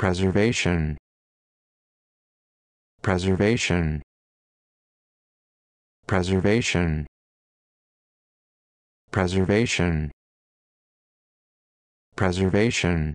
preservation preservation preservation preservation preservation